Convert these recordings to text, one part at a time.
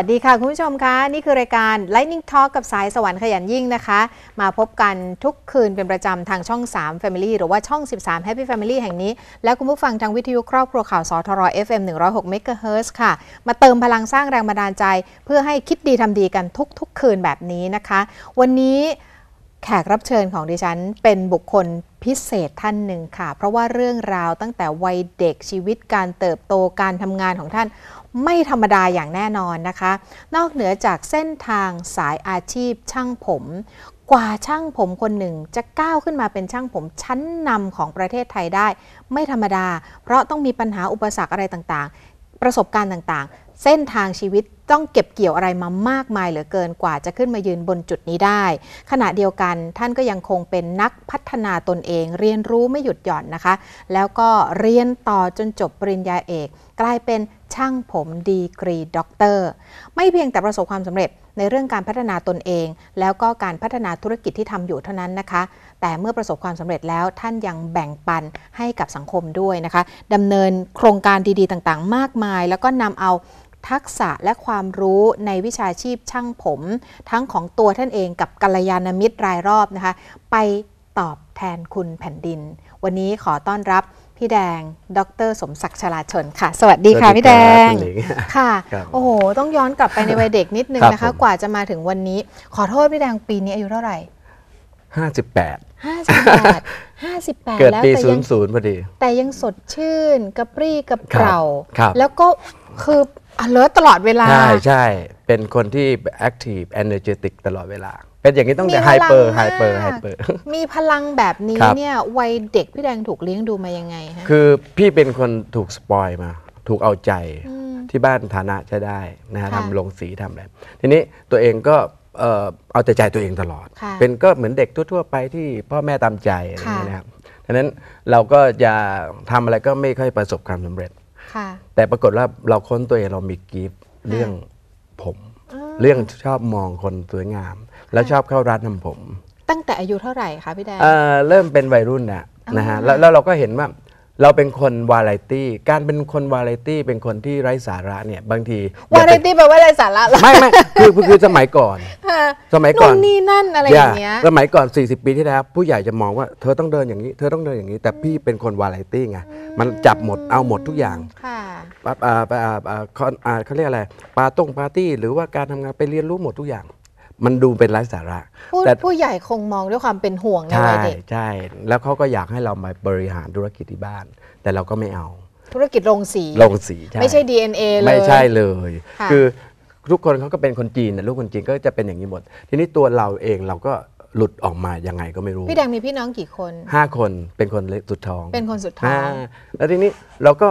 วัสดีค่ะ คุณผู้ชมคะนี่คือรายการ Lightning Talk กับสายสวรรค์ขยันยิ่งนะคะ มาพบกันทุกคืนเป็นประจำทางช่อง 3 Family หรือว่าช่อง 13 Happy Family แห่งนี้ และคุณผู้ฟังทางวิทยุครอบครัวข่าว สทร FM 106 MHz ค่ะ มาเติมพลังสร้างแรงบันดาลใจ เพื่อให้คิดดีทำดีกันทุก ๆ คืนแบบนี้นะคะ วันนี้แขกรับเชิญของดิฉันเป็นบุคคลพิเศษท่านหนึ่งค่ะเพราะว่าเรื่องราวตั้งแต่วัยเด็กชีวิตการเติบโตการทำงานของท่านไม่ธรรมดาอย่างแน่นอนนะคะ นอกเหนือจากเส้นทางสายอาชีพ ช่างผม กว่าช่างผมคนหนึ่งจะก้าวขึ้นมาเป็นช่างผม ชั้นนำของประเทศไทยได้ ไม่ธรรมดา เพราะต้องมีปัญหาอุปสรรคอะไรต่างประสบการณ์ต่าง ๆ เส้นทางชีวิตต้องเก็บเกี่ยวอะไรมามากมาย เหลือเกินกว่าจะขึ้นมายืนบนจุดนี้ได้ ขณะเดียวกันท่านก็ยังคงเป็นนักพัฒนาตนเอง เรียนรู้ไม่หยุดหย่อนนะคะ แล้วก็เรียนต่อจนจบปริญญาเอก กลายเป็นช่างผมดีกรีด็อกเตอร์ไม่เพียงแต่ประสบความสำเร็จในเรื่องการพัฒนาตนเอง แล้วก็การพัฒนาธุรกิจที่ทำอยู่เท่านั้นนะคะแต่เมื่อประสบความสำเร็จแล้วท่านยังแบ่งปันให้กับสังคมด้วยนะคะ ดำเนินโครงการดีๆต่างๆ มากมาย แล้วก็นำเอาทักษะและความรู้ในวิชาชีพช่างผม ทั้งของตัวท่านเองกับกัลยาณมิตรรายรอบนะคะ ไปตอบแทนคุณแผ่นดิน วันนี้ขอต้อนรับพี่แดงดร สมศักดิ์ชลาชนค่ะ สวัสดีค่ะพี่แดงค่ะโอ้โหต้องย้อนกลับไปในวัยเด็กนิดนึงนะคะ กว่าจะมาถึงวันนี้ ขอโทษพี่แดงปีนี้อายุเท่าไหร่58 58 58าสิบแล้วปีแต่ยังย์พอดี แต่ยังสดชื่นกระปรี้กระเปร่าครับแล้วก็คือเล e r t ตลอดเวลาใช่ใช่เป็นคนที่ active เนเนอร์ i c ตลอดเวลา เป็นอย่างนี้ต้องแต่ปอร์ไฮเปอร์ไฮเปอร์มีพลังแบบนี้เนี่ยวัยเด็กพี่แดงถูกเลี้ยงดูมายังไงฮะคือพี่เป็นคนถูกสปอยมาถูกเอาใจที่บ้านฐานะใช้ได้นะฮะทำโรงสีทำอะไรทีนี้ตัวเองก็เออเอาแต่ใจตัวเองตลอด เป็นก็เหมือนเด็กทั่ว ๆ ไปที่พ่อแม่ตามใจอะไรอย่างเงี้ยคนะครับดังนั้นเราก็จะทำอะไรก็ไม่ค่อยประสบความสำเร็จ แต่ปรากฏว่าเราค้นตัวเอง เรามีกิฟต์เรื่องผม เรื่องชอบมองคนสวยงาม แล้วชอบเข้าร้านทำผม ตั้งแต่อายุเท่าไหร่คะพี่แดงเเริ่มเป็นวัยรุ่นเนี่ยนะฮะ แล้วเราก็เห็นว่าเราเป็นคนวาไรตี้ การเป็นคนวาไรตี้เป็นคนที่ไร้สาระเนี่ยบางทีวาไรตี้แปลว่าไร้สาระหรอไม่ไม่คือคือสมัยก่อน สมัยก่อนนี่นั่นอะไรอย่างเงี้ยสมัยก่อน 40 ปีที่แล้วผู้ใหญ่จะมองว่าเธอต้องเดินอย่างนี้ เธอต้องเดินอย่างนี้ แต่พี่เป็นคนวาไรตี้ไงมันจับหมดเอาหมดทุกอย่างค่ะอ่าอ่าอ่าเขาเรียกอะไรปาต้งปาร์ตี้ หรือว่าการทำงาน ไปเรียนรู้หมดทุกอย่างมันดูเป็นไร้สาระ แต่ผู้ใหญ่คงมองด้วยความเป็นห่วงในช่เด็กใช่ แล้วเขาก็อยากให้เรามาบริหารธุรกิจที่บ้าน แต่เราก็ไม่เอา ธุรกิจโรงสี โรงสี ใช่ ไม่ใช่ DNA เลย ไม่ใช่เลย คือทุกคนเขาก็เป็นคนจีนนะลูกคนจีนก็จะเป็นอย่างนี้หมด ทีนี้ตัวเราเองเราก็หลุดออกมายังไงก็ไม่รู้ พี่แดงมีพี่น้องกี่คนห้าคน เป็นคนเล็กสุดท้อง เป็นคนสุดท้อง แล้วทีนี้เราก็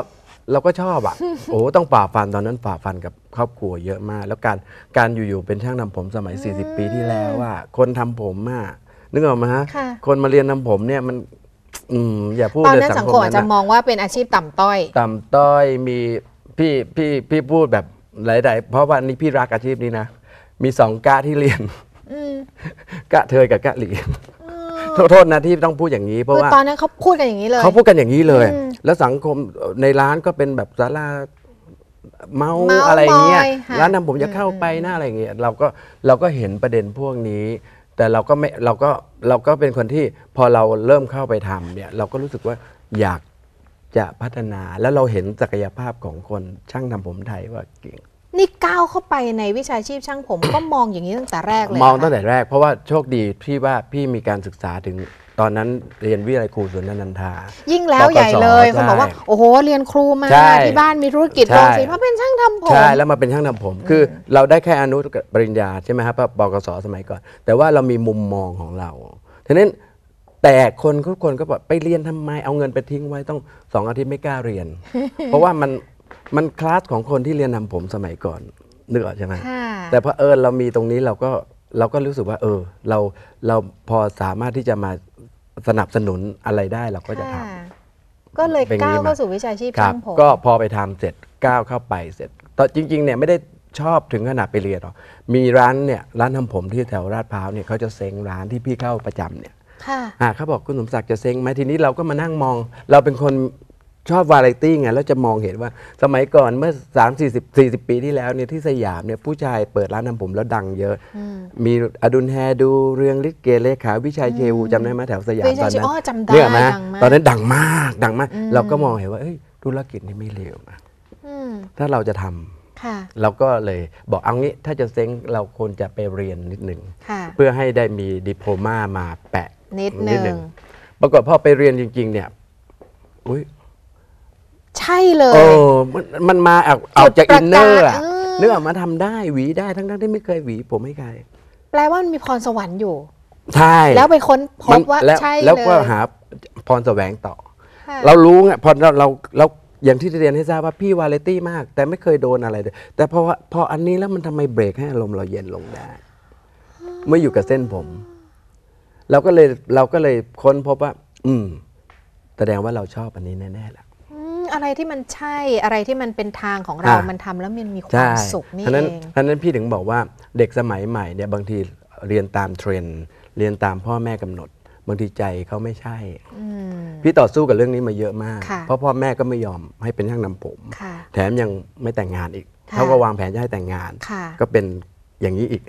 เราก็ชอบอ่ะ โอ้ต้องฝ่าฟันตอนนั้นฝ่าฟันกับครอบครัวเยอะมาก แล้วการการอยู่ ๆ เป็นช่างทำผมสมัย 40 ปีที่แล้วอ่ะคนทำผมอ่ะนึกออกไหมฮะคนมาเรียนทำผมเนี่ยมัน อืม อย่าพูดตอนเลยนั้นสังคมอาจจะมองว่าเป็นอาชีพต่ำต้อย ต่ำต้อยมีพี่พี่พี่พูดแบบหลายๆเพราะว่านี่พี่รักอาชีพนี้นะมีสองกะที่เรียนกะเทยกับกะหลีโทษโทษนะที่ต้องพูดอย่างนี้ เพราะว่าตอนนั้นเขาพูดกันอย่างนี้เลยเขาพูดกันอย่างนี้เลยแล้วสังคมในร้านก็เป็นแบบสาลาเมามาอะไรเงี้ยร้านนัร้านทำผมจะเข้าไปหน้าอะไรเงี้ยเราก็เราก็เห็นประเด็นพวกนี้ แต่เราก็ไม่เราก็เราก็เป็นคนที่พอเราเริ่มเข้าไปทำเนี่ยเราก็รู้สึกว่าอยากจะพัฒนาแล้วเราเห็นศักยภาพของคนช่างทำผมไทยว่าเก่ง นี่ก้าวเข้าไปในวิชาชีพช่างผมก็มองอย่างนี้ตั้งแต่แรกเลยมองตั้งแต่แรกเพราะว่าโชคดีที่ว่าพี่มีการศึกษาถึงตอนนั้นเรียนวิทยาลัยครูสุนนันทา ยิ่งแล้วใหญ่เลยคนบอกว่า โอ้โห เรียนครูมาที่บ้านมีธุรกิจโรงสีมาเป็นช่างทำผม ใช่แล้วมาเป็นช่างทำผม คือเราได้แค่อนุปริญญาใช่ไหมครับปกศสมัยก่อน แต่ว่าเรามีมุมมองของเราทีนั้นแต่คนทุกคนก็บอกไปเรียนทำไม เอาเงินไปทิ้งไว้ต้องสองอาทิตย์ไม่กล้าเรียน เพราะว่ามันมันคลาสของคนที่เรียนทำผมสมัยก่อนนึกออกใช่ไหมแต่พอเอิญเรามีตรงนี้เราก็เราก็รู้สึกว่าเออ เราเราพอสามารถที่จะมาสนับสนุนอะไรได้เราก็จะทำก็เลยก้าวเข้าสู่วิชาชีพช่างผม ก็พอไปทำเสร็จก้าวเข้าไปเสร็จตอนจริง ๆ เนี่ยไม่ได้ชอบถึงขนาดไปเรียนหรอก มีร้านเนี่ย ร้านทำผมที่แถวราดพร้าวเนี่ยเขาจะเซ้งร้านที่พี่เข้าประจำเนี่ยค่ะอ่าเขาบอกคุณสมศักดิ์จะเซ้งไหมทีนี้เราก็มานั่งมองเราเป็นคนชอบวาไรตี้ไงแล้วจะมองเห็นว่า สมัยก่อนเมื่อ 3 40 40ปีที่แล้วเนี่ยที่สยามเนี่ยผู้ชายเปิดร้านทำผม แล้วดังเยอะ มีอดุลแฮดูเรืองฤทธิ์เกเลขาวิชัยเชวูจำได้ไหมแถวสยามตอนนั้นเนี่ยนะตอนนั้นดังมาก ดังมาก เราก็มองเห็นว่าธุรกิจนี่ไม่เลวนะถ้าเราจะทำเราก็เลยบอกเอางี้ ถ้าจะเซ้งเราควรจะไปเรียนนิดหนึ่งเพื่อให้ได้มีดิโพมามาแปะนิดหนึ่งปรากฏพอไปเรียนจริง ๆ เนี่ย อุ้ยใช่เลย เออ มันมันมาออกออกจากอินเนอร์อะเนึกออกมาทำได้หวีได้ทั้งๆที่ไม่เคยหวีผมให้ใคร แปลว่ามันมีพรสวรรค์อยู่ ใช่ แล้วไปค้นพบว่าใช่เลยแล้วก็หา พรแสวงต่อ เรารู้ไงพอเราเราเราอย่างที่เรียนให้ทราบว่าพี่วาเลตี้มาก แต่ไม่เคยโดนอะไรเลยแต่พอพออันนี้แล้วมันทำไมเบรกให้อารมณ์เราเย็นลงได้เมื่ออยู่กับเส้นผม เราก็เลยเราก็เลยค้นพบว่าอืม แสดงว่าเราชอบอันนี้แน่ๆแหละอะไรที่มันใช่อะไรที่มันเป็นทางของเรา มันทำแล้วมันมีความสุขนี่เพราะอนั้นงเพราะนั้นพี่ถึงบอกว่าเด็กสมัยใหม่เนี่ยบางทีเรียนตามเทรนด์เรียนตามพ่อแม่กำหนด บางทีใจเขาไม่ใช่อืพี่ต่อสู้กับเรื่องนี้มาเยอะมาก เพราะพ่อแม่ก็ไม่ยอมให้เป็นช่างนำผมแถมยังไม่แต่งงานอีก เขาก็วางแผนจะให้แต่งงาน ก็เป็นอย่างนี้อีก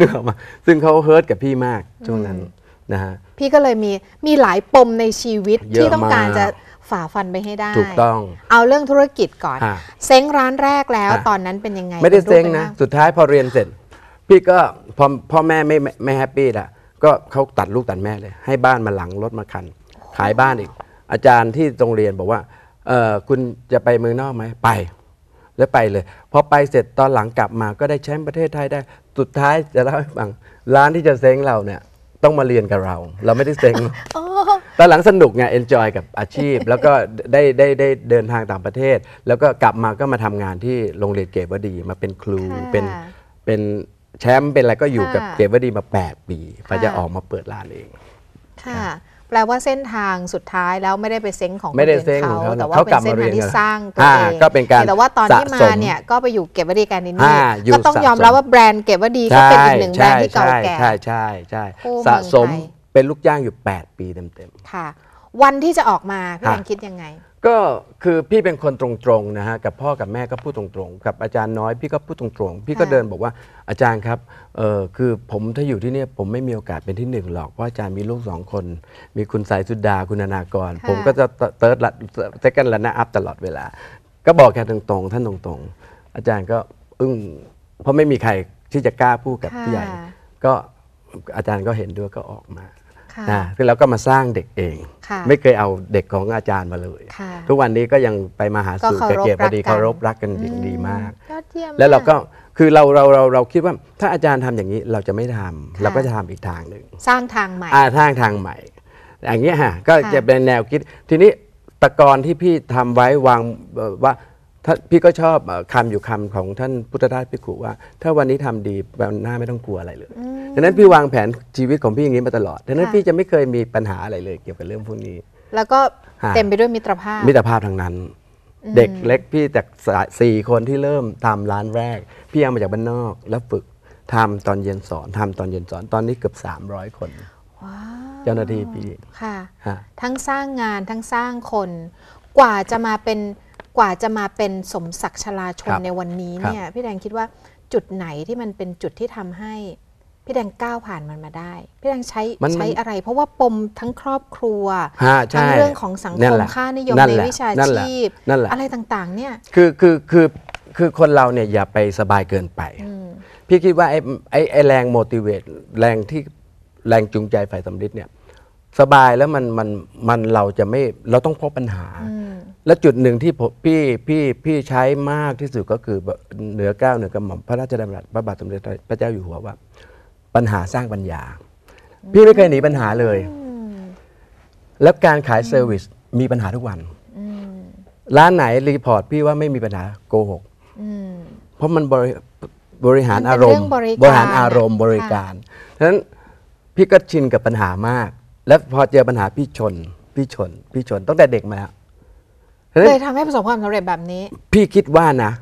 นึกออกมาซึ่งเขาเฮิร์ตกับพี่มากช่วงนั้นนะฮะพี่ก็เลยมีมีหลายปมในชีวิตที่ต้องการจะฝ่าฟันไปให้ได้ ถูกต้อง เอาเรื่องธุรกิจก่อน เซ้งร้านแรกแล้วตอนนั้นเป็นยังไง ไม่ได้เซ้งนะ สุดท้ายพอเรียนเสร็จ พี่ก็พอพ่อแม่ไม่ไม่แฮปปี้ละก็เขาตัดลูกตัดแม่เลย ให้บ้านมาหลังรถมาคัน ขายบ้านอีก อาจารย์ที่โรงเรียนบอกว่าเออคุณจะไปเมืองนอกไหมไป แล้วไปเลย พอไปเสร็จตอนหลังกลับมาก็ได้แชมป์ประเทศไทยได้ สุดท้ายจะเล่าให้ฟังร้านที่จะเซ้งเราเนี่ยต้องมาเรียนกับเรา เราไม่ได้เซ็งตอนหลังสนุกไงเอนจอยกับอาชีพ แล้วก็ได้ได้ได้เดินทางต่างประเทศ แล้วก็กลับมาก็มาทำงานที่โรงเรียนเกวดีมาเป็นครู เป็นเป็นแชมป์เป็นอะไรก็อยู่กับเกวดีมา 8 ปีพอจะออกมาเปิดร้านเอง ค่ะแปลว่าเส้นทางสุดท้ายแล้วไม่ได้ไปเซ้งของไม่ได้เซ้งของเขา แต่ว่าเป็นเส้นทางที่สร้างตัวเองก็เป็นการแต่ว่าตอนที่มาเนี่ยก็ไปอยู่เก็บวัตดีการนี้ก็ต้องยอมรับว่าแบรนด์เก็บวัดีก็เป็นอีกหนึ่งแบรนด์ที่เก่าแก่ใช่ใช่ใช่สะสมเป็นลูกจ้างอยู่ 8 ปีเต็มๆ ค่ะ วันที่จะออกมาพี่แดงคิดยังไงก็คือพี่เป็นคนตรงๆ นะฮะ กับพ่อกับแม่ก็พูดตรงๆกับอาจารย์น้อยพี่ก็พูดตรงๆ พี่ก็เดินบอกว่าอาจารย์ครับเออคือผมถ้าอยู่ที่นี่ผมไม่มีโอกาสเป็นที่หนึ่งหรอกเพราะอาจารย์มีลูกสองคน มีคุณสายสุดาคุณนากร ผมก็จะเติร์ดละเซกันละนะอัพตลอดเวลา ก็บอกแกตรงๆ ท่านตรงๆ อาจารย์ก็อึ้งเพราะไม่มีใครที่จะกล้าพูดกับผู้ใหญ่ ก็อาจารย์ก็เห็นด้วยก็ออกมานะคือเราก็มาสร้างเด็กเอง ไม่เคยเอาเด็กของอาจารย์มาเลย ทุกวันนี้ก็ยังไปมาหาสู่เกียรติดีเคารพรักกันอย่างดีมาก แล้วเราก็คือเราเราเราเราคิดว่าถ้าอาจารย์ทำอย่างนี้เราจะไม่ทำเราก็จะทำอีกทางหนึ่งสร้างทางใหม่อ่าสร้างทางใหม่ อย่างเงี้ยฮะก็จะเป็นแนวคิดทีนี้ตะกอนที่พี่ทำไว้วางว่าถ้าพี่ก็ชอบคำอคำอยู่คำของท่านพุทธทาสพิขุว่าถ้าวันนี้ทำดีวันหน้าไม่ต้องกลัวอะไรเลยดังนั้นพี่วางแผนชีวิตของพี่อย่างนี้มาตลอดดังนั้นพี่จะไม่เคยมีปัญหาอะไรเลยเกี่ยวกับเรื่องพวกนี้ แล้วก็เต็มไปด้วยมิตรภาพมิตรภาพทั้งนั้นเด็กเล็กพี่จากสี่คนที่เริ่มทำร้านแรกพี่เอามาจากบ้านนอก แล้วฝึกทำตอนเย็นสอนทำตอนเย็นสอนตอนนี้เกือบ300คนอยคนเจ้าหน้าที่พี่ค่ะ ทั้งสร้างงานทั้งสร้างคนกว่าจะมาเป็นกว่าจะมาเป็นสมศักดิ์ชลาชนในวันนี้เนี่ยพี่แดงคิดว่าจุดไหนที่มันเป็นจุดที่ทำให้ พี่แดงก้าวผ่านมันมาได้ พี่แดงใช้ใช้อะไรเพราะว่าปมทั้งครอบครัวทั้งเรื่องของสังคมค่านิยมในวิชาชีพ อะไรต่างๆเนี่ยคือคือคือคือคนเราเนี่ยอย่าไปสบายเกินไป พี่คิดว่าไอ้ไอ้แรงโมติเวตแรงที่แรงจูงใจฝ่ายสำลิดเนี่ยสบายแล้วมันมันมันเราจะไม่เราต้องพบปัญหาและจุดหนึ่งที่พี่พี่พี่ใช้มากที่สุดก็คือเหนือเก้าเหนือกระหม่อมพระราชดำรัสพระบาทสมเด็จพระเจ้าอยู่หัวว่า ปัญหาสร้างปัญญา พี่ไม่เคยหนีปัญหาเลย แล้วการขายเซอร์วิสมีปัญหาทุกวันร้านไหน รีพอร์ตพี่ว่าไม่มีปัญหาโกหกเพราะมันบริบริหารอารมณ์ บริหารอารมณ์บริการฉะนั้นพี่ก็ชินกับปัญหามาก แล้วพอเจอปัญหาพี่ชนพี่ชนพี่ชนตั้งแต่เด็กมาแล้วเลยทำให้ประสบความสำเร็จแบบนี้ พี่คิดว่านะ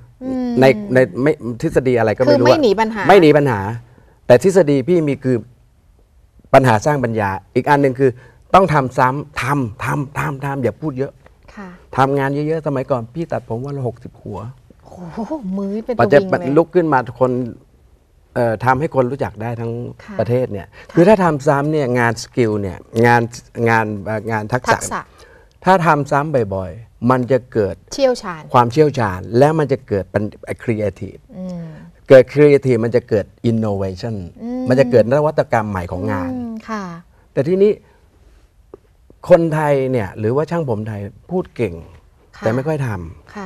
ในในไม่ทฤษฎีอะไรก็ไม่รู้ไม่หนีปัญหา ไม่หนีปัญหา แต่ทฤษฎีพี่มีคือปัญหาสร้างปัญญา อีกอันหนึ่งคือต้องทำซ้ำทำทำทำทำอย่าพูดเยอะทำงานเยอะ ๆ สมัยก่อน พี่ตัดผมวันละหกสิบหัวโอ้มือเป็นตัวริงเลยลุกขึ้นมาคนทำให้คนรู้จักได้ทั้งประเทศเนี่ยคือถ้าทำซ้ำเนี่ยงานสกิลเนี่ยงานงานงานทักษะถ้าทำซ้ำบ่อยๆ มันจะเกิด เชี่ยวชาญ ความเชี่ยวชาญ และมันจะเกิดเป็นครีเอทีฟเกิดครีเอทีฟมันจะเกิดอินโนเวชันมันจะเกิดนวัตกรรมใหม่ของงานแต่ที่นี้คนไทยเนี่ยหรือว่าช่างผมไทยพูดเก่ง แต่ไม่ค่อยท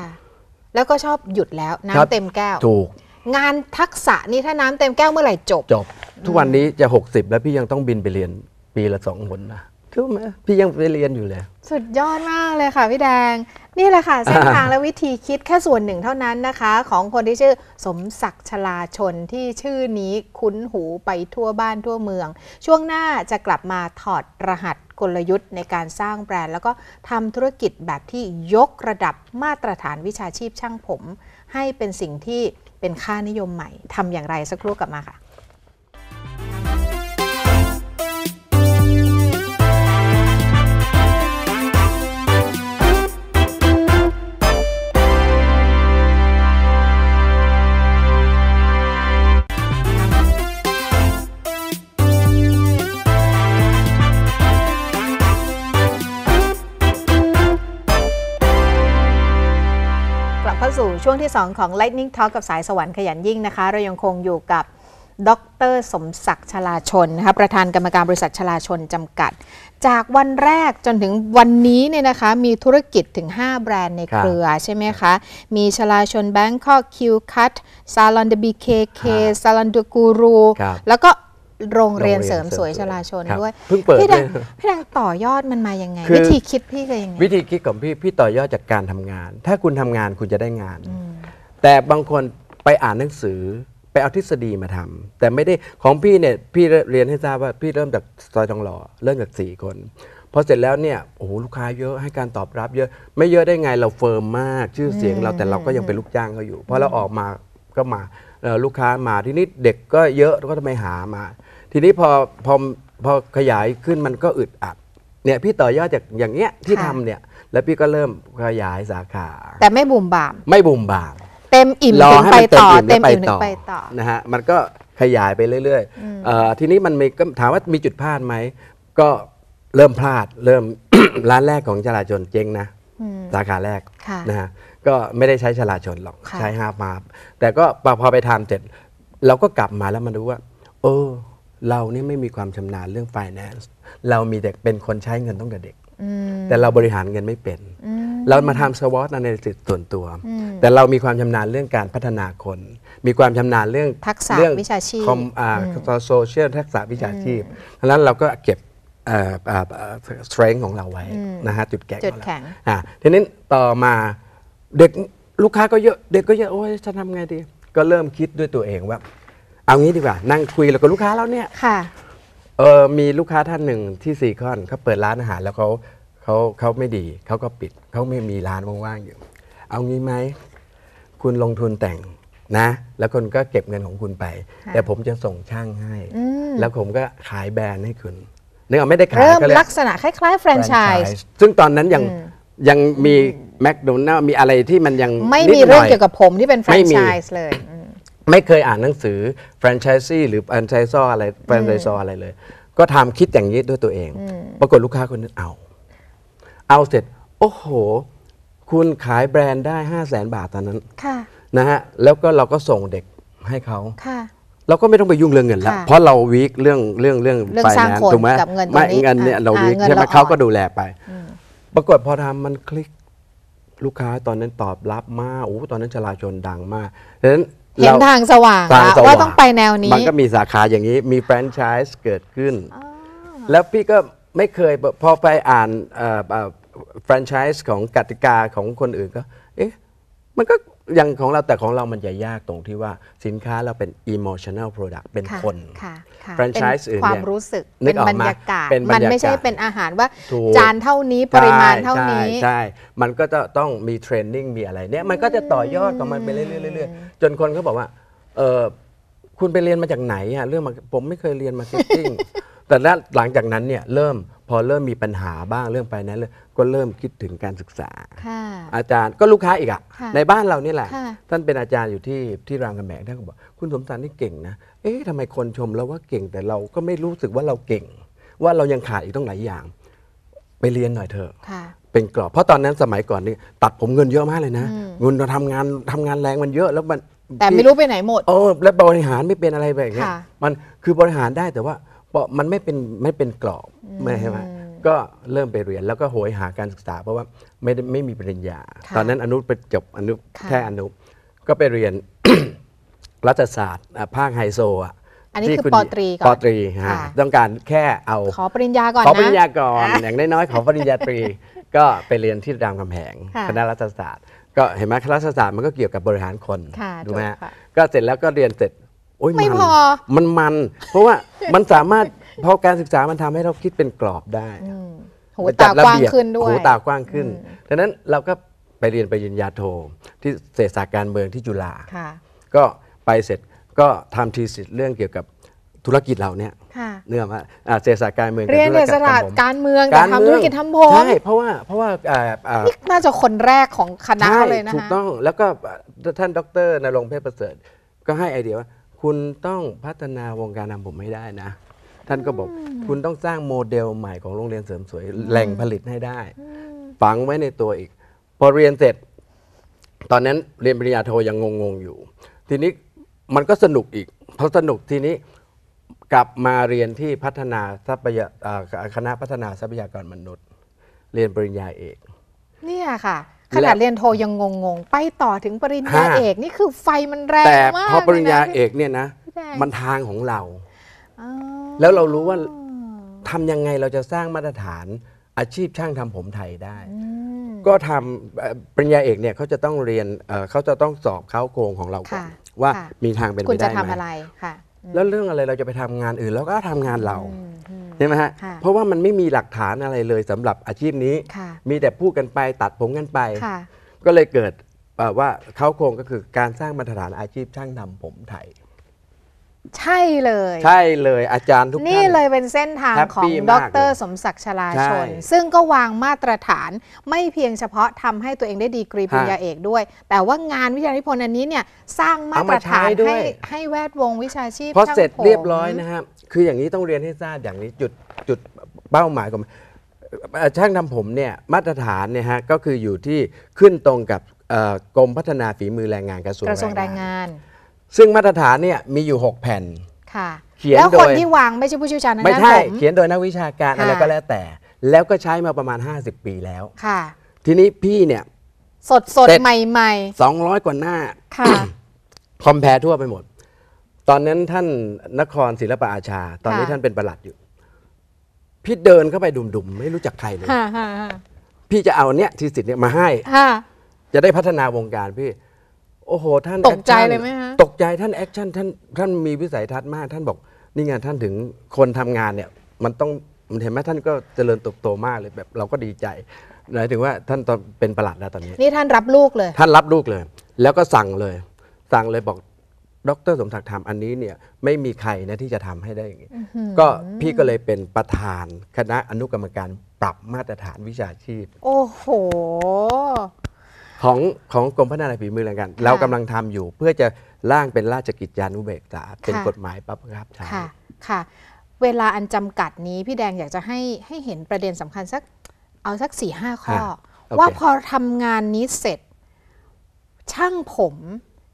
ำแล้วก็ชอบหยุดแล้ว น้ำเต็มแก้ว ถูก งานทักษะนี่ถ้าน้ำเต็มแก้วเมื่อไหร่จบ จบ ทุกวันนี้จะ60แล้วพี่ยังต้องบินไปเรียนปีละสองหนนะรู้ไหมพี่ยังไปเรียนอยู่เลย สุดยอดมากเลยค่ะ พี่แดงนี่แหละค่ะเส้นทางและวิธีคิดแค่ส่วนหนึ่งเท่านั้นนะคะ ของคนที่ชื่อสมศักดิ์ชลาชนที่ชื่อนี้คุ้นหูไปทั่วบ้านทั่วเมือง ช่วงหน้าจะกลับมาถอดรหัสกลยุทธ์ในการสร้างแบรนด์แล้วก็ทำธุรกิจแบบที่ยกระดับมาตรฐานวิชาชีพช่างผม ให้เป็นสิ่งที่เป็นค่านิยมใหม่ทำอย่างไรสักครู่กลับมาค่ะงที่2ของ Lightning Talk กับสายสวรรค์ขยันยิ่งนะคะ เรายังคงอยู่กับดร สมศักดิ์ชลาชนนะคะประธานกรรมการบริษัทชลาชนจำกัด จากวันแรกจนถึงวันนี้เนี่ยนะคะ มีธุรกิจถึง 5 แบรนด์ในเครือใช่ไหมคะ มีชลาชนแบงค์ข้อคิวคัตซาลอนเดบีเคเคซาลอนเดกูรูแล้วก็โรงเรียนเสริมสวยชลาชนด้วยพี่ดังพี่ดังต่อยอดมันมายังไง วิธีคิดพี่คือยังไงวิธีคิดของพี่พี่ต่อยอดจากการทำงาน ถ้าคุณทำงานคุณจะได้งานแต่บางคนไปอ่านหนังสือไปเอาทฤษฎีมาทำ แต่ไม่ได้ ของพี่เนี่ย พี่เรียนให้ทราบว่าพี่เริ่มจากซอยทองหล่อเริ่มจากสี่คนพอเสร็จแล้วเนี่ยโอ้โหลูกค้าเยอะให้การตอบรับเยอะไม่เยอะได้ไงเราเฟิร์มมากชื่อเสียงเราแต่เราก็ยังเป็นลูกจ้างเขาอยู่พอเราออกมาก็มาลูกค้ามาทีนี้เด็กก็เยอะก็ทำไมหามา ทีนี้พอพอพอขยายขึ้นมันก็อึดอัดเนี่ยพี่ต่อยอดจากอย่างเงี้ยที่ทำเนี่ยแล้วพี่ก็เริ่มขยายสาขา แต่ไม่บุ่มบามไม่บุ่มบามเต็มอิ่มรอให้ไปมันเต็มอิ่มไป่ต่อตอนะฮะมันก็ขยายไปเรื่อยๆออทีนี้มันมีถามว่ามีจุดพลาดไหม ก็เริ่มพลาดเริ่มร้านแรกของชลาชนเจ๊งนะสาขาแรกะนะฮะก็ไม่ได้ใช้ชลาชนหรอกใช้ฮามาร์แต่ก็พอไปทำเสร็จเราก็กลับมาแล้วมาดูว่า เออเราเนี่ยไม่มีความชำนาญเรื่อง finance เรามีแต่เป็นคนใช้เงินต้องกับเด็กแต่เราบริหารเงินไม่เป็น เรามาทำสวอตในติส่วนตัว แต่เรามีความชำนาญเรื่องการพัฒนาคน มีความชำนาญเรื่องทักษะวิชาชีพคอมอ่าโซเชียลทักษะวิชาชีพดังนั้นเราก็เก็บสเตรนจ์ของเราไว้นะฮะจุดแข็งจุดแข็งอ่าทีนี้ต่อมาเด็กลูกค้าก็เยอะเด็กก็เยอะโอ้ยจะทำไงดี ก็เริ่มคิดด้วยตัวเองว่า เอางี้ดีกว่านั่งคุยแล้วก็ลูกค้าแล้วเนี่ยเออมีลูกค้าท่านหนึ่งที่ซีคอนเขาเปิดร้านอาหาร แล้วเขาเขาเขาไม่ดีเขาก็ปิดเขาไม่มีร้านว่างๆอยู่ เอางี้ไหมคุณลงทุนแต่งนะ แล้วคนก็เก็บเงินของคุณไป แต่ผมจะส่งช่างให้ แล้วผมก็ขายแบรนด์ให้คุณนึกออกไม่ได้ขายเริ่มก็เลยลักษณะคล้าย ๆ แฟรนไชส์ซึ่งตอนนั้นยังยังมีแมคโดนัลมีอะไรที่มันยังไม่มีเรื่องเกี่ยวกับผมที่เป็นแฟรนไชส์เลยไม่เคยอ่านหนังสือแฟรนไชส์ซี่หรือแฟรนไชส์ซออะไรแฟรนไชส์ซออะไรเลย ก็ทำคิดอย่างนี้ด้วยตัวเอง ปรากฏลูกค้าคนนึงเอา เอาเสร็จ โอ้โห คุณขายแบรนด์ได้ห้าแสนบาทตอนนั้นค่ะนะฮะแล้วก็เราก็ส่งเด็กให้เขาค่ะเราก็ไม่ต้องไปยุ่งเรื่องเงินละเพราะเราวิกเรื่องเรื่องเรื่องเรื่องส้นถูกไหมไม่เงินเนี่ยเราวิก่ใช่ไหมเขาก็ดูแลไปปรากฏพอทำมันคลิกลูกค้าตอนนั้นตอบรับมากโอ้ตอนนั้นชลาชนดังมากดังนั้นเห็นทางสว่างงว่าว่าต้องไปแนวนี้มันก็มีสาขาอย่างนี้ มีแฟรนไชส์เกิดขึ้น แล้วพี่ก็ไม่เคยพอไปอ่านแฟรนไชส์ของกติกาของคนอื่นก็ เอ๊ะมันก็อย่างของเราแต่ของเรามันจะยากตรงที่ว่าสินค้าเราเป็น emotional product เป็นคนค่ะค่ะแฟรนไชส์เป็อื่นนความรู้สึก เป็นบรรยากาศ มันไม่ใช่เป็นอาหารว่าจานเท่านี้ปริมาณเท่านี้ ใช่ใช่มันก็จะต้องมีเทรนนิ่งมีอะไรเนี่ยมันก็จะต่อยอดของมันไปเรื่อยๆจนคนเขาบอกว่าเออคุณไปเรียนมาจากไหนอะเรื่องผมไม่เคยเรียนมาร์เก็ตติ้ง แต่ลวหลังจากนั้นเนี่ยเริ่มพอเริ่มมีปัญหาบ้างเรื่องไปนั้นเลยก็เริ่มคิดถึงการศึกษาอาจารย์ก็ลูกค้าอีกอะ่ะ ในบ้านเรานี่แหละท่านเป็นอาจารย์อยู่ที่ที่รากระแมงท่านก็บอก คุณสมศักดิ์นี่เก่งนะ เอ๊ะทำไมคนชมเราว่าเก่งแต่เราก็ไม่รู้สึกว่าเราเก่ง ว่าเรายังขาดอีกต้องหลายอย่าง ไปเรียนหน่อยเถอะเป็นกรอบเพราะตอนนั้นสมัยก่อนนี่ตัดผมเงินเยอะมากเลยนะเงินเราทำงานทำงานแรงมันเยอะ แล้วมันแต่ไม่รู้ไปไหนหมดเออและบริหารไม่เป็นอะไรแบบนี้มันคือบริหารได้แต่ว่าพมันไม่เป็นไม่เป็นกรอบไม่ใช่ไหมก็เริ่มไปเรียนแล้วก็โหยหาการศึกษา เพราะว่าไม่ได้ไม่มีปริญญา ตอนนั้นอนุไปจบอนุแค่อนุก็ไปเรียนรัฐศาสตร์ภาคไฮโซอ่ะอันนี้คือปอตรีก่อนปอตรีฮะต้องการแค่เอาขอปริญญาก่อนขอปริญญาก่อนอย่างน้อยๆขอปริญญาตรี ก็ไปเรียนที่รามคำแหงคณะรัฐศาสตร์ ก็เห็นไหมคณะรัฐศาสตร์มันก็เกี่ยวกับบริหารคนถูกไหมก็เสร็จแล้วก็เรียนเสร็จโอ้ยไม่พอมัน มัน เพราะว่ามันสามารถ พอการศึกษา มันทำให้เราคิดเป็นกรอบได้หูตากว้างขึ้นด้วยหูตากว้างขึ้นดังนั้นเราก็ไปเรียนไปยินยาโทที่เศรษฐศาสตร์การเมืองที่จุฬาก็ไปเสร็จก็ทำทีสิทธ์เรื่องเกี่ยวกับธุรกิจเราเนี่ยเนื่องว่า เศรษฐศาสตร์การเมืองกเรียนเศรษฐศาสตร์ทำการเมืองการทำธุรกิจทำผม ใช่ เพราะว่า เพราะว่านี่น่าจะคนแรกของคณะเลยนะถูกต้อง แล้วก็ท่านดรนรงค์เพชรประเสริฐ ก็ให้ไอเดียว่าคุณต้องพัฒนาวงการนำผมให้ได้นะ ท่านก็บอก คุณต้องสร้างโมเดลใหม่ของโรงเรียนเสริมสวยแหล่งผลิตให้ได้ ฝังไว้ในตัวอีก พอเรียนเสร็จ ตอนนั้นเรียนปริญญาโทยังงง ๆ อยู่ ทีนี้มันก็สนุกอีกเพราะสนุกทีนี้กลับมาเรียนที่พัฒนาทรัพยาคณะพัฒนาทรัพยากรมนุษย์ เรียนปริญญาเอก เนี่ยค่ะขนาดเรียนโทยังงงๆไปต่อถึงปริญญาเอกนี่คือไฟมันแรงมากยนะพอปริญญาเอกเนี่ยนะมันทางของเรา แล้วเรารู้ว่าทำยังไงเราจะสร้างมาตรฐานอาชีพช่างทำผมไทยได้ก็ทำปริญญาเอกเนี่ยเขาจะต้องเรียนเขาจะต้องสอบเข้าโครงของเราก่อนว่ามีทางเป็นไปได้ไหมแล้วเรื่องอะไรเราจะไปทำงานอื่นแล้วก็ทำงานเราใช่ไหมฮะ เพราะว่ามันไม่มีหลักฐานอะไรเลยสำหรับอาชีพนี้ มีแต่พูดกันไปตัดผมกันไป ก็เลยเกิดว่าเขาโครงก็คือการสร้างมาตรฐานอาชีพช่างทำผมไทยใช่เลย ใช่เลยอาจารย์ทุกท่านนี่เลยเป็นเส้นทางของดกเรสมศักดิ์ชลาชน ซึ่งก็วางมาตรฐานไม่เพียงเฉพาะทำให้ตัวเองได้ดีกรีปริญญาเอกด้วย แต่ว่างานวิทยานิพนธ์อันนี้เนี่ยสร้างมาตรฐานให้ให้แวดวงวิชาชีพพอช่างเสร็จเรียบร้อยนะครับ คืออย่างนี้ต้องเรียนให้ทราบอย่างนี้จุดจุดเป้าหมายของช่างทำผมเนี่ยมาตรฐานเนี่ยฮะก็คืออยู่ที่ขึ้นตรงกับกรมพัฒนาฝีมือแรงงานกระทรวงแรงงานงานซึ่งมาตรฐานเนี่ยมีอยู่ 6 แผ่นค่ะ เขียนแล้วคนที่วางไม่ใช่ผู้เชี่ยวชาญนะไม่ใช่ เขียนโดยนักวิชาการอะไรก็แล้วแต่ แล้วก็ใช้มาประมาณ 50 ปีแล้ว ค่ะ ทีนี้พี่เนี่ย สดสดใหม่200 กว่าหน้า ค่ะคอมแพลทั่วไปหมด ตอนนั้นท่านนครศิลปอาชา ตอนนี้ท่านเป็นประหลัดอยู่ พี่เดินเข้าไปดุมดุมไม่รู้จักใครเลย พี่จะเอาเนี้ยทีสิทธิ์เนี่ยมาให้จะได้พัฒนาวงการพี่โอ้โหท่านตกใจเลยไหมฮะตกใจท่านแอคชั่นท่านท่านมีวิสัยทัศน์มาก ท่านบอก นี่ไงท่านถึงคนทำงานเนี่ยมันต้องมันเห็นไหมท่านก็เจริญเติบโตมากเลยแบบเราก็ดีใจหมายถึงว่าท่านตอนเป็นประหลัดแล้วตอนนี้นี่ท่านรับลูกเลย ท่านรับลูกเลย แล้วก็สั่งเลย สั่งเลยบอกดร สมศักดิ์ทำอันนี้เนี่ยไม่มีใครนะที่จะทำให้ได้อย่างนี้ก็พี่ก็เลยเป็นประธานคณะอนุกรรมการปรับมาตรฐานวิชาชีพ โอ้โหของของกรมพัฒนาฝีมือแรงงานเรากำลังทำอยู่ เพื่อจะร่างเป็นราชกิจจานุเบกษาเป็นกฎหมายปั๊บครับ ค่ะ ค่ะ เวลาอันจำกัดนี้พี่แดงอยากจะให้ให้เห็นประเด็นสำคัญสักเอาสักสี่ห้าข้อ ว่าพอทำงานนี้เสร็จ ช่างผม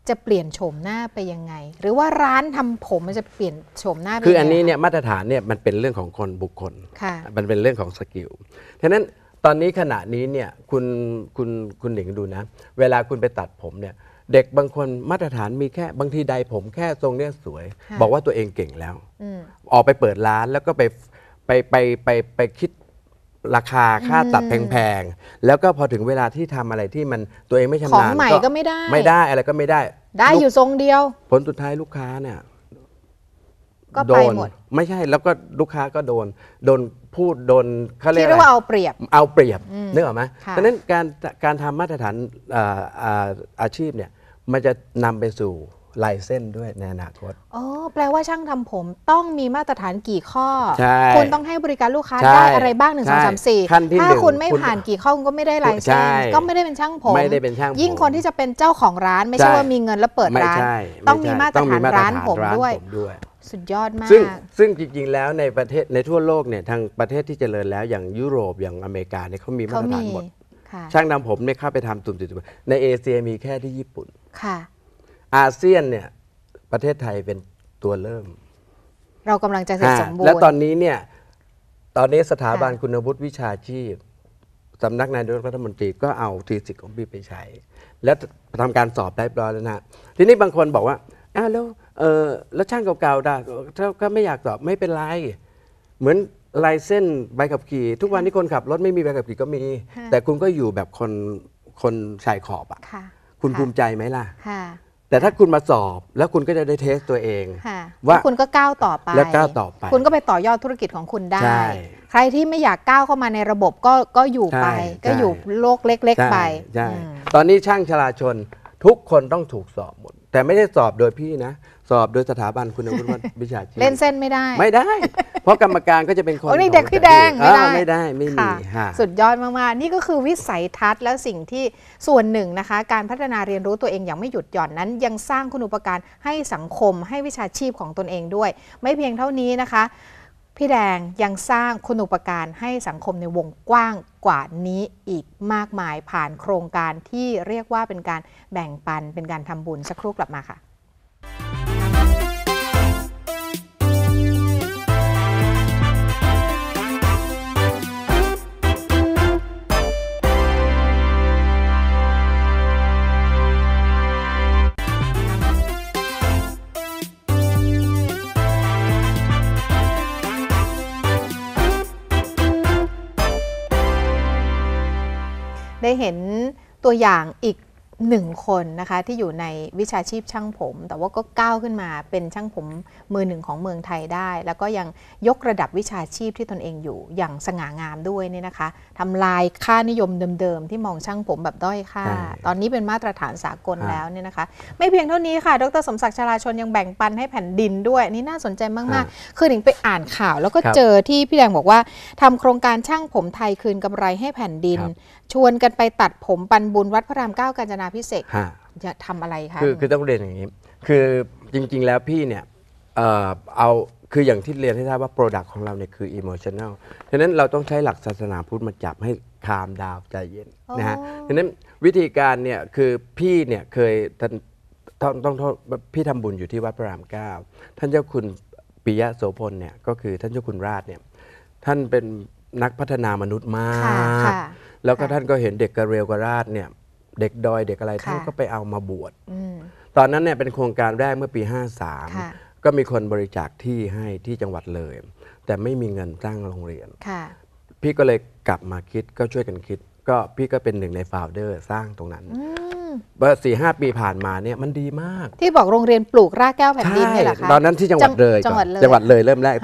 จะเปลี่ยนโฉมหน้าไปยังไง หรือว่าร้านทำผมมันจะเปลี่ยนโฉมหน้าคืออันนี้เนี่ยมาตรฐานเนี่ยมันเป็นเรื่องของคนบุคคลมันเป็นเรื่องของสกิลัะนั้นตอนนี้ขณะนี้เนี่ยคุณคุณคุณหนิงดูนะ เวลาคุณไปตัดผมเนี่ยเด็กบางคนมาตรฐานมีแค่บางทีใดผมแค่ทรงเนี้ยสวย บอกว่าตัวเองเก่งแล้วออกไปเปิดร้านแล้วก็ไปไปไปไปไปคิดราคาค่าตัดแพงๆแล้วก็พอถึงเวลาที่ทำอะไรที่มันตัวเองไม่ชำนาญของใหม่ก็ไม่ได้ ไม่ได้อะไรก็ไม่ได้ ได้อยู่ทรงเดียว ผลสุดท้ายลูกค้าเนี่ยก็โดไปนหมดไม่ใช่แล้วก็ลูกค้าก็โดนโดนพูดโดนเขาเรียกเีว่าอเอาเปรียบ เอาเปรียบืนึกออกไหมคพะดังนั้นการการทำมาตรฐานอาออาชีพเนี่ยมันจะนำไปสู่ลายเส้นด้วยในอนาคตอ๋อแปลว่าช่างทำผมต้องมีมาตรฐานกี่ข้อคุณต้องให้บริการลูกค้าได้อะไรบ้างหนึ่งสองสามสี่ถ้าคุณไม่ผ่านกี่ข้อคุณก็ไม่ได้ลายเส้นก็ไม่ได้เป็นช่างผมไม่ได้เป็นช่างผมยิ่งคนที่จะเป็นเจ้าของร้าน ไม่ใช่ว่ามีเงินแล้วเปิดร้านต้องมีมาตรฐานร้านผมด้วยสุดยอดมากซึ่งซึ่งจริงๆ แล้วในประเทศในทั่วโลกเนี่ย ทางประเทศที่เจริญแล้ว อย่างยุโรปอย่างอเมริกาเนี่ยเขามีมาตรฐานหมดช่างทำผมเนี่ยเข้าไปทำตุ่มติดในเอเชียมี แค่ที่ญี่ปุ่นค่ะอาเซียนเนี่ย ประเทศไทยเป็นตัวเริ่ม เรากำลังจะสจสมบูรณ์และตอนนี้เนี่ย ตอนนี้สถาบันคุณวุฒิวิชาชีพสำนักนายกรัฐมนตรีก็เอาทีสิกของพี่ไปใช้ และทำการสอบได้ร้อยแล้วนะ ทีนี้บางคนบอกว่าอ้าวแล้วเออแล้วช่างเก่าๆด่าถ้าก็ไม่อยากตอบไม่เป็นไรเหมือนลายเส้นใบขับขี่ ทุกวันที่คนขับ รถไม่มีใบขับขี่ก็มี แต่คุณก็อยู่แบบคนคนชายขอบอ่ะค่ะ คุณภูมิใจไหมล่ะ แต่ถ้าคุณมาสอบแล้วคุณก็จะได้เทสตัวเองว่าคุณก็ก้าวต่อไป แล้วก้าวต่อไป คุณก็ไปต่อยอดธุรกิจของคุณได้ ใครที่ไม่อยากก้าวเข้ามาในระบบก็ก็อยู่ไป ก็อยู่โลกเล็กๆไปใช่ตอนนี้ช่างชลาชนทุกคนต้องถูกสอบหมดแต่ไม่ได้สอบโดยพี่นะสอบโดยสถาบันคุณวุฒิวิชาชีพเล่นเส้นไม่ได้ไม่ได้ เพราะกรรมการก็จะเป็นคนโอ้นี่เด็กพี่แดงไม่ได้ไม่ได้ไม่มีสุดยอดมากๆนี่ก็คือวิสัยทัศน์ และสิ่งที่ส่วนหนึ่งนะคะ การพัฒนาเรียนรู้ตัวเองอย่างไม่หยุดหย่อนนั้นยังสร้างคุณุปการให้สังคมให้วิชาชีพของตนเองด้วย ไม่เพียงเท่านี้นะคะ พี่แดงยังสร้างคุณุปการให้สังคมในวงกว้างกว่านี้อีกมากมายผ่านโครงการที่เรียกว่าเป็นการแบ่งปันเป็นการทำบุญสักครู่กลับมาค่ะ Thank you ไเห็นตัวอย่างอีกหนึ่งคนนะคะที่อยู่ในวิชาชีพช่างผม แต่ว่าก็ก้าวขึ้นมาเป็นช่างผมมือหนึ่งของเมืองไทยได้แล้วก็ยังยกระดับวิชาชีพที่ตนเองอยู่อย่างสง่างามด้วยเนี่ยนะคะทำลายค่านิยมเดิม ๆ ที่มองช่างผมแบบด้อยค่าตอนนี้เป็นมาตรฐานสากลแล้วเนี่ยนะคะไม่เพียงเท่านี้ค่ะ ดรสมศักดิ์ชลาชนยังแบ่งปันให้แผ่นดินด้วยนี่น่าสนใจมากๆคือหนิงไปอ่านข่าวแล้วก็เจอที่พี่แดงบอกว่าทำโครงการช่างผมไทยคืนกำไรให้แผ่นดิน ชวนกันไปตัดผมปันบุญวัดพระรามเก้ากาญจนาพิเศษจะทำอะไรคะคือคือต้องเรียนอย่างนี้คือจริงๆแล้วพี่เนี่ย เอ่อเอาคืออย่างที่เรียนให้ทราบว่า Product ของเราเนี่ย คือ Emotional ฉะนั้นเราต้องใช้หลักศาสนาพุทธมาจับให้คามดาวใจเย็นนะฮะฉะนั้น วิธีการเนี่ย คือพี่เนี่ย เคยท่านต้องต้องพี่ทำบุญอยู่ที่วัดพระรามเก้าท่านเจ้าคุณปิยะโสพลเนี่ยก็คือท่านเจ้าคุณราชเนี่ยท่านเป็นนักพัฒนามนุษย์มากแล้วก็ท่านก็เห็นเด็กกระเรียวกระราชเนี่ยเด็กดอยเด็กอะไรท่านก็ไปเอามาบวชตอนนั้นเนี่ยเป็นโครงการแรกเมื่อปี 53 ก็มีคนบริจาคที่ให้ที่จังหวัดเลย แต่ไม่มีเงินตั้งโรงเรียน พี่ก็เลยกลับมาคิดก็ช่วยกันคิด ก็พี่ก็เป็นหนึ่งในโฟลเดอร์สร้างตรงนั้นเมื่อสี่ห้าปีผ่านมาเนี่ยมันดีมาก ที่บอกโรงเรียนปลูกรากแก้วแผ่นดินนี่หรอคะตอนนั้นที่จังหวัดเลยจังหวัดเลยเริ่มแรก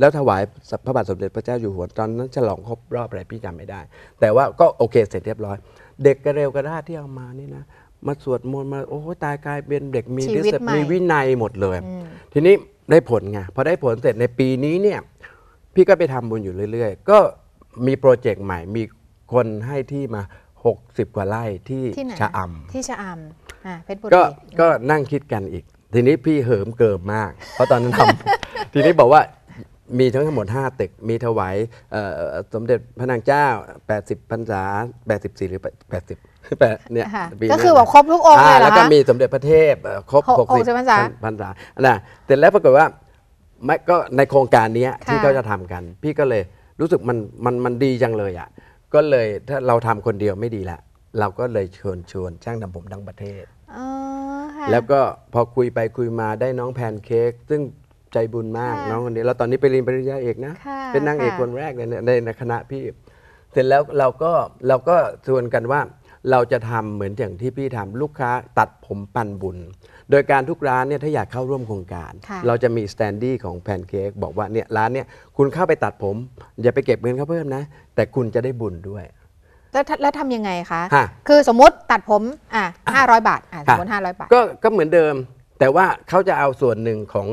แล้วถวายพระบาทสมเด็จพระเจ้าอยู่หัวตอนนั้นฉลองครบรอบอะไรพี่จำไม่ได้ แต่ว่าก็โอเค เสร็จเรียบร้อยเด็กกระเร็วกระด้าที่เอามานี่นะมาสวดมนต์มาโอ้โตายกลายเป็นเด็กมีดิสใมมีวินัยหมดเลย ทีนี้ได้ผลไงพอได้ผลเสร็จในปีนี้เนี่ยพี่ก็ไปทำบุญอยู่เรื่อยๆ ก็มีโปรเจกต์ใหม่มีคนให้ที่มา 60 กว่าไร่ที่ทชะอำที่ชะอำอ่าเพชรบุรีก็ก็นั่งคิดกันอีก ทีนี้พี่เหิมเกิมมาก เพราะตอนนั้นทำทีนี้บอกว่ามีทั้งหมด5ตึกมีถวายสมเด็จพระนางเจ้า 80พรรษา84หรือ 80แปดเนี่ยก็คือแบบครบทุกองค์เลยแล้วก็มีสมเด็จพระเทพครบ60พรรษาพรรษาน่ะเสร็จแล้วปรากฏว่าไม่ก็ในโครงการนี้ที่เขาจะทำกัน พี่ก็เลยรู้สึกมันมันมันดีจังเลยอ่ะก็เลยถ้าเราทำคนเดียวไม่ดีละเราก็เลยชวนชวนช่างทำผมทั้งประเทศแล้วก็พอคุยไปคุยมาได้น้องแพนเค้กซึ่งใจบุญมากน้องคนนี้เราตอนนี้ไปเรียนปริญญาเอกนะะเป็นนางเอกคนแรกในในในคณะพี่เสร็จแล้วเราก็เราก็ชวนกันว่าเราจะทำเหมือนอย่างที่พี่ทำลูกค้าตัดผมปันบุญ โดยการทุกร้านเนี่ยถ้าอยากเข้าร่วมโครงการ เราจะมีสแตนดี้ของแพนเค้กบอกว่าเนี่ยร้านเนี่ยคุณเข้าไปตัดผม อย่าไปเก็บเงินเขาเพิ่มนะแต่คุณจะได้บุญด้วย แล้วแล้วทำยังไงคะะคือสมมติตัดผมอ่ะ้อยบาทอ่ะสมมติห้าร้อยบาทก็ก็เหมือนเดิม แต่ว่าเขาจะเอาส่วนหนึ่งของ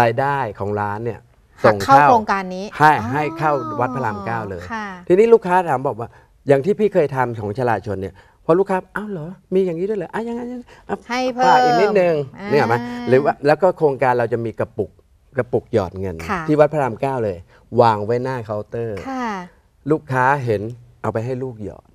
รายได้ของร้านเนี่ยส่งเข้าโครงการนี้ให้ให้เข้าวัดพระรามเก้าเลย ทีนี้ลูกค้าถามบอกว่าอย่างที่พี่เคยทำของชลาชนเนี่ยพอลูกค้าอ้าวเหรอ มีอย่างนี้ด้วยเหรออ่ะยังไงให้เพิ่มอีกนิดนึงเนี่ยไหมหรือว่าแล้วก็โครงการเราจะมีกระปุกกระปุกหยอดเงิน ที่วัดพระรามเก้าเลย วางไว้หน้าเคาน์เตอร์ลูกค้าเห็นเอาไปให้ลูกหยอด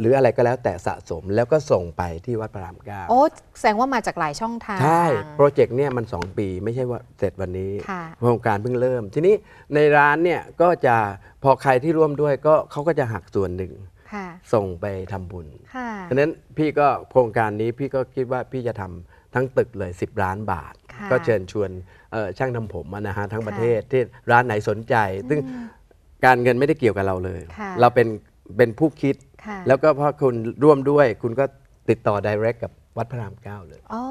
หรืออะไรก็แล้วแต่สะสมแล้วก็ส่งไปที่วัดพระรามเก้าโอ้แสดงว่ามาจากหลายช่องทางใช่โปรเจกต์เนี่ยมัน2ปีไม่ใช่ว่าเสร็จวันนี้โครงการเพิ่งเริ่ม ทีนี้ในร้านเนี่ยก็จะพอใครที่ร่วมด้วยก็เขาก็จะหักส่วนหนึ่ง ส่งไปทำบุญ เพราะนั้นพี่ก็โครงการนี้พี่ก็คิดว่าพี่จะทำทั้งตึกเลย 10ล้านบาท ก็เชิญชวนช่างทำผมนะฮะทั้งประเทศที่ร้านไหนสนใจซึ่งการเงินไม่ได้เกี่ยวกับเราเลย เราเป็นเป็นผู้คิดแล้วก็พอคุณร่วมด้วยคุณก็ติดต่อ direct กับวัดพระรามเก้า เลย อ๋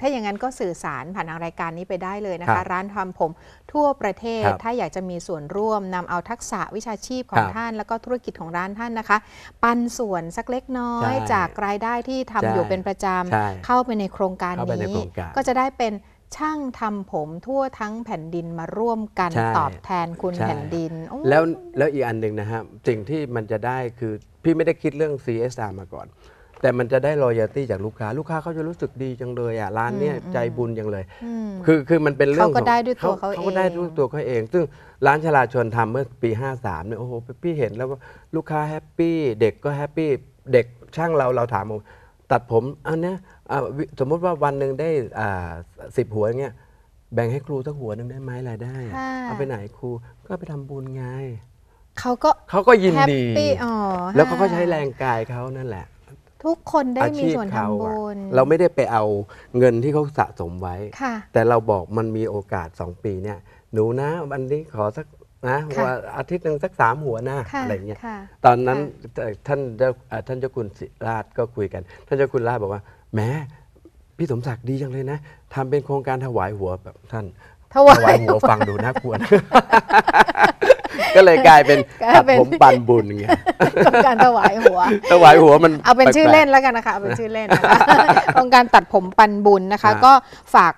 ถ้าอย่างนั้นก็สื่อสารผ่านทางรายการนี้ไปได้เลยนะคะ ร้านทำผมทั่วประเทศ ถ้าอยากจะมีส่วนร่วมนำเอาทักษะวิชาชีพของท่านแล้วก็ธุรกิจของร้านท่านนะคะ ปันส่วนสักเล็กน้อยจากรายได้ที่ทำอยู่เป็นประจำเข้าไปในโครงการนี้ ก็จะได้เป็นช่างทำผมทั่วทั้งแผ่นดินมาร่วมกันตอบแทนคุณแผ่นดิน แล้วแล้วอีกอันหนึ่งนะครับสิ่งที่มันจะได้คือพี่ไม่ได้คิดเรื่อง CSR มาก่อน แต่มันจะได้รอยตี้จากลูกค้า ลูกค้าเขาจะรู้สึกดีจังเลยอ่ะร้านเนี้ยใจบุญจังเลยคือคือมันเป็นเรื่องเขาก็ได้ด้วยตัวเขาเองเขาก็ได้ด้วยตัวเขาเอง ซึ่งร้านชลาชนทำเมื่อปี53เนี่ยโอ้โหพี่เห็นแล้วว่าลูกค้าแฮปปี้เด็กก็แฮปปี้เด็กช่างเราเราถามตัดผมอันเนี้ยสมมติว่าวันหนึ่งได้สิบหัวอย่างเงี้ยแบ่งให้ครูสักหัวหนึ่งได้ไหมรายได้เอาไปไหนครู ก็ไปทำบุญไงเขาก็เขาก็ยินดีอ๋อแล้วเขาก็ใช้แรงกายเขานั่นแหละ ทุกคนได้มีส่วนทำบุญเราไม่ได้ไปเอาเงินที่เขาสะสมไว้แต่เราบอกมันมีโอกาสสองปีเนี่ย หนูนะวันนี้ขอสักนะค่วันอาทิตย์หนึ่งสักสามหัวหน้าอะไรเงี้ยตอนนั้นท่านเจ้าท่านเจ้าคุณสิราชก็คุยกัน ท่านเจ้าคุณราชบอกว่าแม้พี่สมศักดิ์ดีจังเลยนะทำเป็นโครงการถวายหัวแบบท่าน ถวายหัวฟังดูน่ากลัวนะก็เลยกลายเป็นตัดผมปันบุญไงการถวายหัวถวายหัวมันเอาเป็นชื่อเล่นแล้วกันนะคะเป็นชื่อเล่นโครงการตัดผมปันบุญนะคะ ก็ฝาก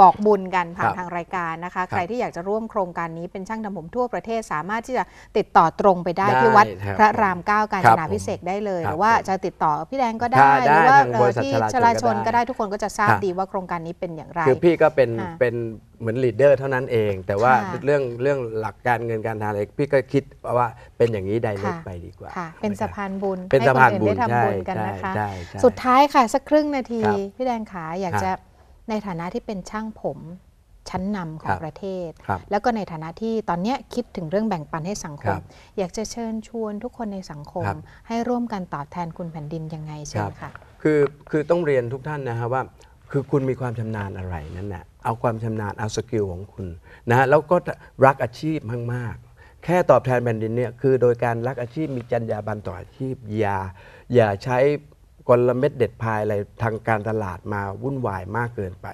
บอกบุญกันผ่านทางรายการนะคะ ใครที่อยากจะร่วมโครงการนี้เป็นช่างทำผมทั่วประเทศ สามารถที่จะติดต่อตรงไปได้ที่วัด พระรามเก้ากาญจนาพิเศษได้เลยหรือว่าจะติดต่อพี่แดงก็ได้หรือว่าที่ชลาชนก็ได้ทุกคนก็จะทราบดีว่าโครงการนี้เป็นอย่างไรคือพี่ก็เป็นเป็นเหมือนลีดเดอร์เท่านั้นเอง แต่ว่าเรื่องเรื่องหลักการเงินการทางเล็กพี่ก็คิดว่าเป็นอย่างนี้ไดเล็กไปดีกว่า เป็นสะพานบุญเป็นสะพานบุญได้ทำบุญกันนะคะ สุดท้ายค่ะสักครึ่งนาที พี่แดงขาอยากจะในฐานะที่เป็นช่างผมชั้นนำของประเทศ แล้วก็ในฐานะที่ตอนนี้คิดถึงเรื่องแบ่งปันให้สังคม อยากจะเชิญชวนทุกคนในสังคม ให้ร่วมกันตอบแทนคุณแผ่นดินยังไงเช่นค่ะคือคือต้องเรียนทุกท่านนะครับว่าคือคุณมีความชำนาญอะไรนั่นแหละเอาความชำนาญเอาสกิลของคุณนะแล้วก็รักอาชีพมากแค่ตอบแทนแผ่นดินเนี่ยคือโดยการรักอาชีพมีจรรยาบรรณต่ออาชีพอย่าอย่าใช้กลเม็ดเด็ดพายอะไรทางการตลาดมาวุ่นวายมากเกินไป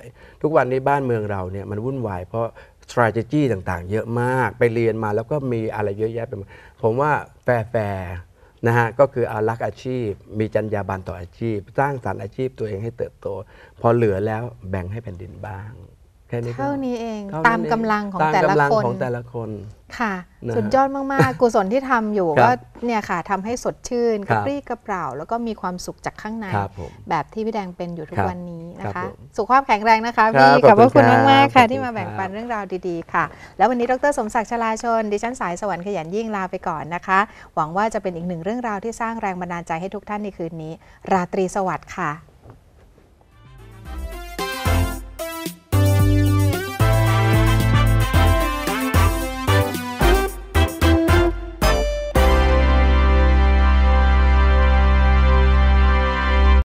ทุกวันนี้บ้านเมืองเราเนี่ยมันวุ่นวายเพราะ s t r a t e g y ต่างๆเยอะมากไปเรียนมาแล้วก็มีอะไรเยอะแยะไปหมดผมว่าแฟร์นะฮะก็คืออารักอาชีพ มีจรรยาบรรณต่ออาชีพ สร้างสารรค์อาชีพตัวเองให้เติบโต พอเหลือแล้วแบ่งให้แผ่นดินบ้างค่นี้เท่านี้เองตามกำลังของแต่ละคนของแต่ละคนค่ะ สุดยอดมากๆ กุศลที่ทำอยู่ก็เนี่ยค่ะทำให้สดชื่นกระปรี้กระเปร่า แล้วก็มีความสุขจากข้างใน แบบที่พี่แดงเป็นอยู่ทุกวันนี้นะคะสุขภาพแข็งแรงนะคะพี่ขอบพระคุณมากๆค่ะที่มาแบ่งปันเรื่องราวดีๆ ค่ะ แล้ววันนี้ดรสมศักดิ์ชลาชน ดิฉันสายสวรรค์ขยันยิ่งลาไปก่อนนะคะ หวังว่าจะเป็นอีกหนึ่งเรื่องราวที่สร้างแรงบันดาลใจให้ทุกท่านในคืนนี้ ราตรีสวัสดิ์ค่ะ